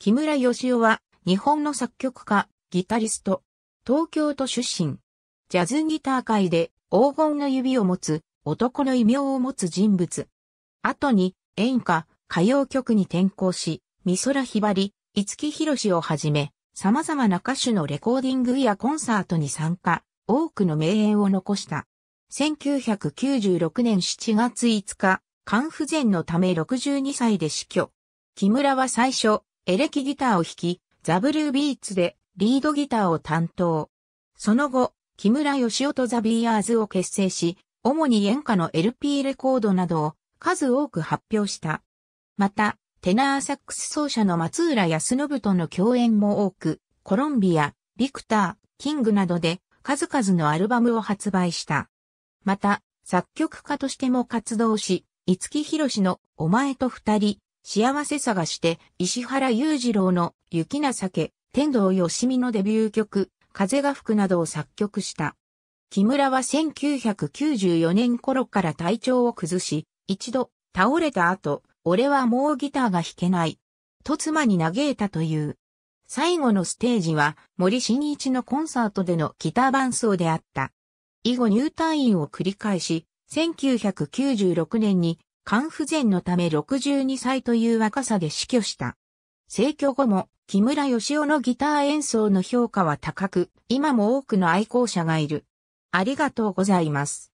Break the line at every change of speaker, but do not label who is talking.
木村義夫は、日本の作曲家、ギタリスト、東京都出身。
ジャズギター界で黄金の指を持つ男の異名を持つ人物。後に演歌、歌謡曲に転向し、美空ひばり、五木ひろしをはじめ、様々な歌手のレコーディングやコンサートに参加、多くの名演を残した。1996年7月5日、肝不全のため62歳で死去。木村は最初、エレキギターを弾き、ザブルービーツでリードギターを担当。その後、木村義夫とザビーアーズを結成し、主に演歌の LP レコードなどを数多く発表した。また、テナーサックス奏者の松浦康信との共演も多く、コロンビア、ビクター、キングなどで数々のアルバムを発売した。また、作曲家としても活動し、五木ひろしのお前と二人、幸せ探して、石原裕次郎の雪な酒、天童よしみのデビュー曲、風が吹くなどを作曲した。木村は1994年頃から体調を崩し、一度倒れた後、俺はもうギターが弾けない。と妻に嘆いたという。最後のステージは森新一のコンサートでのギター伴奏であった。以後入退院を繰り返し、1996年に肝不全のため62歳という若さで死去した。成去後も、木村義雄のギター演奏の評価は高く、今も多くの愛好者がい
る。ありがとうございます。